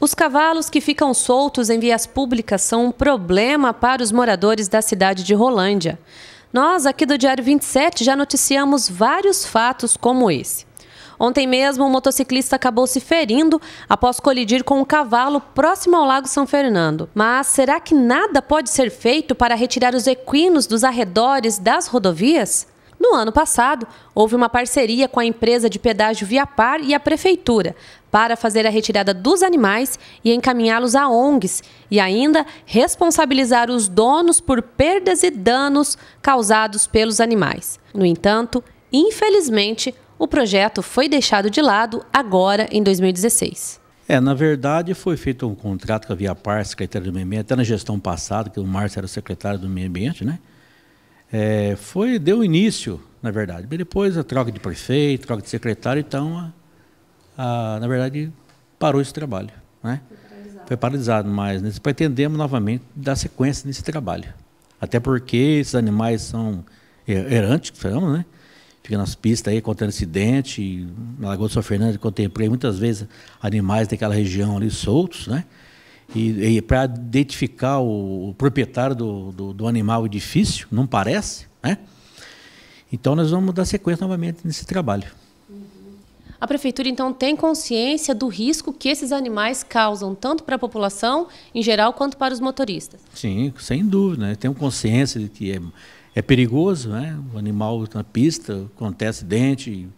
Os cavalos que ficam soltos em vias públicas são um problema para os moradores da cidade de Rolândia. Nós, aqui do Diário 27, já noticiamos vários fatos como esse. Ontem mesmo, um motociclista acabou se ferindo após colidir com um cavalo próximo ao Lago São Fernando. Mas será que nada pode ser feito para retirar os equinos dos arredores das rodovias? No ano passado, houve uma parceria com a empresa de pedágio Viapar e a prefeitura para fazer a retirada dos animais e encaminhá-los a ONGs e ainda responsabilizar os donos por perdas e danos causados pelos animais. No entanto, infelizmente, o projeto foi deixado de lado agora em 2016. É, na verdade foi feito um contrato com a Via Par, Secretaria do Meio Ambiente, até na gestão passada, que o Márcio era o secretário do Meio Ambiente, né? é, foi deu início, na verdade. depois a troca de prefeito, troca de secretário, então, a, a, na verdade, parou esse trabalho. Né? Foi, paralisado. foi paralisado, mas nós né? pretendemos novamente dar sequência nesse trabalho. Até porque esses animais são er, errantes, falamos, né? Fica nas pistas aí, contando acidente. Na Lagoa de São Fernando, contemplei muitas vezes animais daquela região ali soltos, né? E, e para identificar o, o proprietário do, do, do, animal é difícil, não parece, né? Então nós vamos dar sequência novamente nesse trabalho. A prefeitura então tem consciência do risco que esses animais causam tanto para a população em geral quanto para os motoristas. Sim, sem dúvida, né? tem consciência de que é, é perigoso, né? O animal na pista acontece acidente e,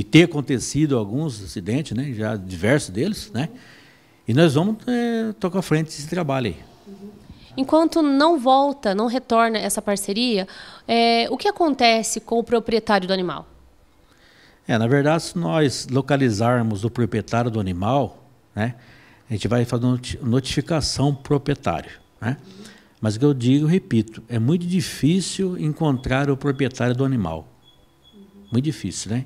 e ter acontecido alguns acidentes, né? Já diversos deles, né? E nós vamos é, tocar frente esse trabalho aí. Enquanto não volta, não retorna essa parceria, é, o que acontece com o proprietário do animal? É, na verdade, se nós localizarmos o proprietário do animal, né, a gente vai fazer notificação o proprietário. Né? Mas o que eu digo, repito, é muito difícil encontrar o proprietário do animal. Muito difícil, né?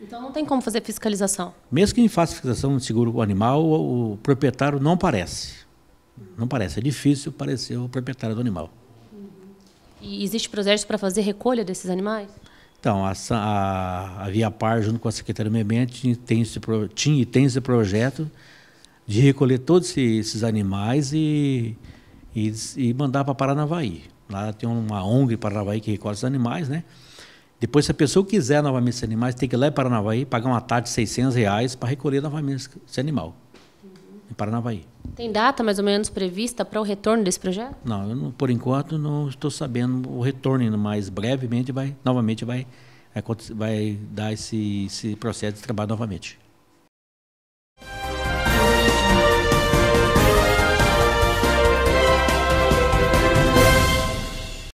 Então não tem como fazer fiscalização. Mesmo quem faça fiscalização de seguro animal, o, o proprietário não parece. Não parece, é difícil parecer o proprietário do animal. E existe processo para fazer recolha desses animais? Então, a, a, a junto com a Secretaria do Meio Ambiente, tem esse, tinha e tem esse projeto de recolher todos esses, esses animais e, e, e mandar para Paranavaí. Lá tem uma ONG Paranavaí que recolhe esses animais, né? Depois, se a pessoa quiser novamente esse animal, tem que ir lá em Paranavaí, pagar uma taxa de 600 reais para recolher novamente esse animal. Uhum. Em Paranavaí. Tem data mais ou menos prevista para o retorno desse projeto? Não, não, por enquanto não estou sabendo o retorno, mas brevemente vai, novamente vai, vai dar esse, esse processo de trabalho novamente.